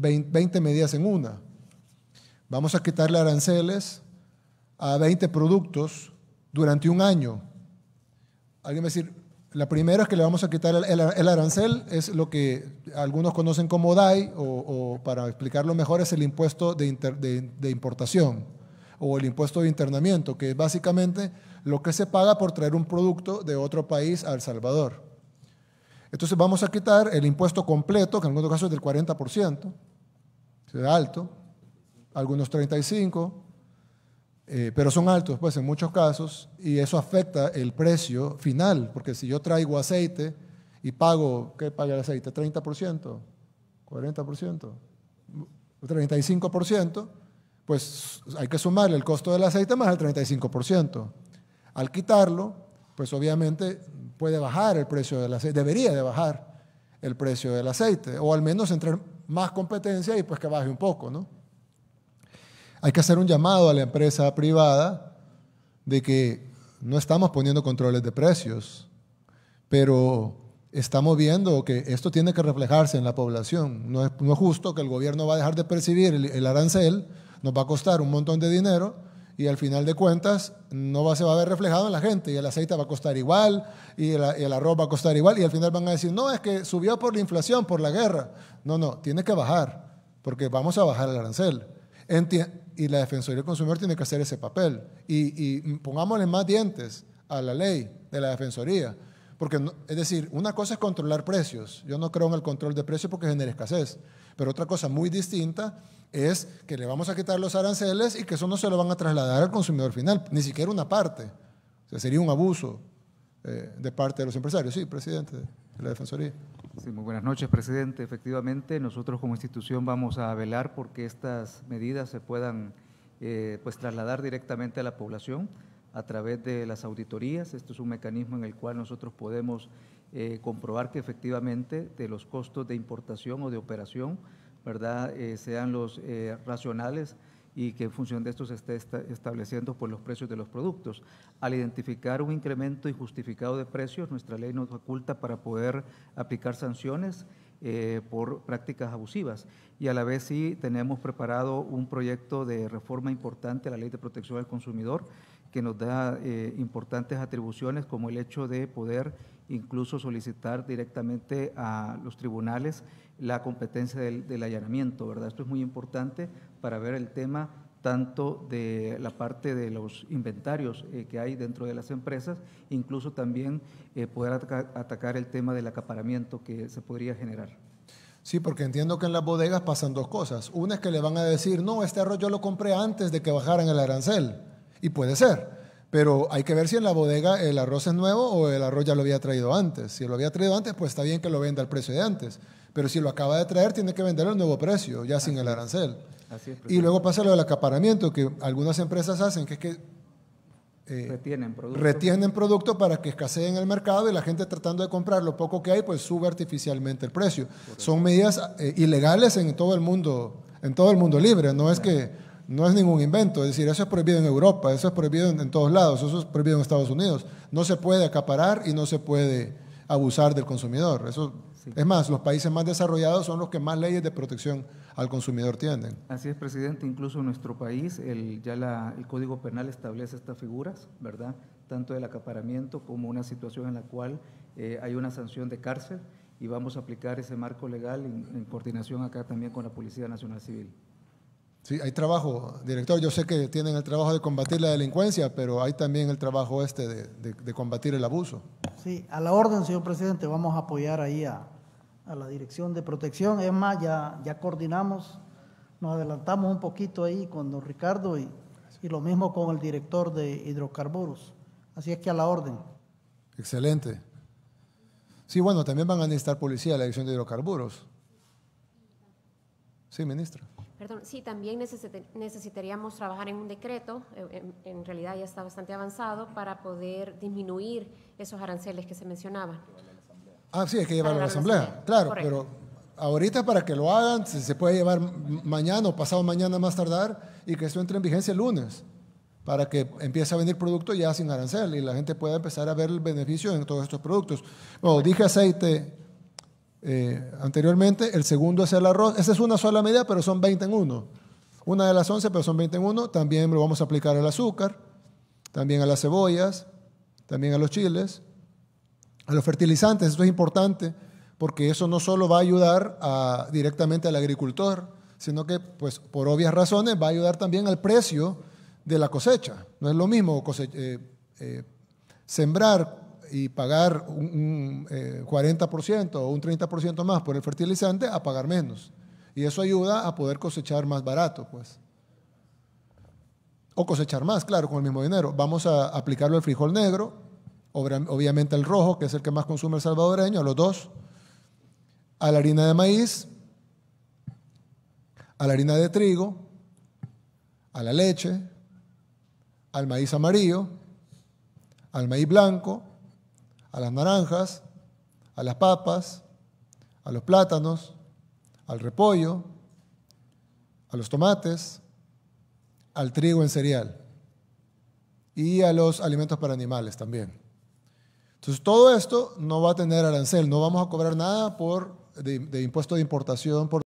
20 medidas en una. Vamos a quitarle aranceles a 20 productos durante un año. Alguien va a decir, la primera es que le vamos a quitar el, arancel, es lo que algunos conocen como DAI, o, para explicarlo mejor es el impuesto de, de importación o el impuesto de internamiento, que es básicamente lo que se paga por traer un producto de otro país a El Salvador. Entonces vamos a quitar el impuesto completo, que en algunos casos es del 40%, de alto, algunos 35, eh, pero son altos pues en muchos casos y eso afecta el precio final, porque si yo traigo aceite y pago, ¿qué paga el aceite? 30%, 40%, 35%, pues hay que sumarle el costo del aceite más el 35%. Al quitarlo, pues obviamente puede bajar el precio del aceite, debería de bajar el precio del aceite, o al menos entrar más competencia y pues que baje un poco, ¿no? Hay que hacer un llamado a la empresa privada de que no estamos poniendo controles de precios, pero estamos viendo que esto tiene que reflejarse en la población. No es, no justo que el gobierno va a dejar de percibir el, el arancel, nos va a costar un montón de dinero, y al final de cuentas no va, se va a ver reflejado en la gente y el aceite va a costar igual y el, arroz va a costar igual y al final van a decir, no, es que subió por la inflación, por la guerra. No, no, tiene que bajar porque vamos a bajar el arancel. y la Defensoría del Consumidor tiene que hacer ese papel y, pongámosle más dientes a la ley de la Defensoría. Porque, es decir, una cosa es controlar precios. Yo no creo en el control de precios porque genera escasez. Pero otra cosa muy distinta es que le vamos a quitar los aranceles y que eso no se lo van a trasladar al consumidor final, ni siquiera una parte. O sea, sería un abuso eh, de parte de los empresarios. Sí, presidente de la Defensoría. Sí, muy buenas noches, presidente. Efectivamente, nosotros como institución vamos a velar porque estas medidas se puedan eh, pues, trasladar directamente a la población a través de las auditorías. Esto es un mecanismo en el cual nosotros podemos eh, comprobar que efectivamente de los costos de importación o de operación, ¿verdad?, eh, sean los eh, racionales y que en función de esto se esté estableciendo por pues, los precios de los productos. Al identificar un incremento injustificado de precios, nuestra ley nos oculta para poder aplicar sanciones por prácticas abusivas. Y a la vez sí tenemos preparado un proyecto de reforma importante a la ley de protección al consumidor que nos da importantes atribuciones como el hecho de poder incluso solicitar directamente a los tribunales la competencia del, allanamiento, ¿verdad? Esto es muy importante para ver el tema tanto de la parte de los inventarios eh, que hay dentro de las empresas, incluso también eh, poder atacar el tema del acaparamiento que se podría generar. Sí, porque entiendo que en las bodegas pasan dos cosas. Una es que le van a decir, no, este arroz yo lo compré antes de que bajaran el arancel. Y puede ser. Pero hay que ver si en la bodega el arroz es nuevo o el arroz ya lo había traído antes. Si lo había traído antes, pues está bien que lo venda al precio de antes. Pero si lo acaba de traer, tiene que venderlo al nuevo precio, ya sin el arancel. y luego pasa lo del acaparamiento que algunas empresas hacen, que es que eh, retienen, producto. para que escasee en el mercado y la gente tratando de comprar lo poco que hay, pues sube artificialmente el precio. Son medidas eh, ilegales en todo el mundo, en todo el mundo libre, no es que no es ningún invento, es decir, eso es prohibido en Europa, eso es prohibido en, todos lados, eso es prohibido en Estados Unidos. No se puede acaparar y no se puede abusar del consumidor. Eso, Es más, los países más desarrollados son los que más leyes de protección al consumidor tienen. Así es, presidente. Incluso en nuestro país el, ya el Código Penal establece estas figuras, ¿verdad? Tanto del acaparamiento como una situación en la cual eh, hay una sanción de cárcel y vamos a aplicar ese marco legal en coordinación acá también con la Policía Nacional Civil. Sí, hay trabajo, director. Yo sé que tienen el trabajo de combatir la delincuencia, pero hay también el trabajo este de, combatir el abuso. Sí, a la orden, señor presidente. Vamos a apoyar ahí a, la Dirección de Protección. Es más, ya, coordinamos, nos adelantamos un poquito ahí con don Ricardo y, y lo mismo con el director de hidrocarburos. Así es que a la orden. Excelente. Sí, bueno, también van a necesitar policía la Dirección de Hidrocarburos. Sí, Perdón, sí, también necesitaríamos trabajar en un decreto, eh, en, realidad ya está bastante avanzado, para poder disminuir esos aranceles que se mencionaban. Ah, sí, hay que llevarlo a la Asamblea, claro, pero ahorita para que lo hagan, se, se puede llevar mañana o pasado mañana más tardar y que esto entre en vigencia el lunes, para que empiece a venir producto ya sin arancel y la gente pueda empezar a ver el beneficio en todos estos productos. Bueno, dije aceite, eh, anteriormente. El segundo es el arroz. Esa es una sola medida, pero son 20 en uno. Una de las 11, pero son 20 en uno. También lo vamos a aplicar al azúcar, también a las cebollas, también a los chiles, a los fertilizantes. Esto es importante porque eso no solo va a ayudar directamente al agricultor, sino que, pues, por obvias razones, va a ayudar también al precio de la cosecha. No es lo mismo eh, eh, sembrar y pagar un, 40% eh, o un 30% más por el fertilizante a pagar menos. Y eso ayuda a poder cosechar más barato, pues. O cosechar más, claro, con el mismo dinero. Vamos a aplicarlo al frijol negro, obviamente al rojo, que es el que más consume el salvadoreño, a los dos, a la harina de maíz, a la harina de trigo, a la leche, al maíz amarillo, al maíz blanco, a las naranjas, a las papas, a los plátanos, al repollo, a los tomates, al trigo en cereal y a los alimentos para animales también. Entonces todo esto no va a tener arancel, no vamos a cobrar nada por, de, de impuesto de importación por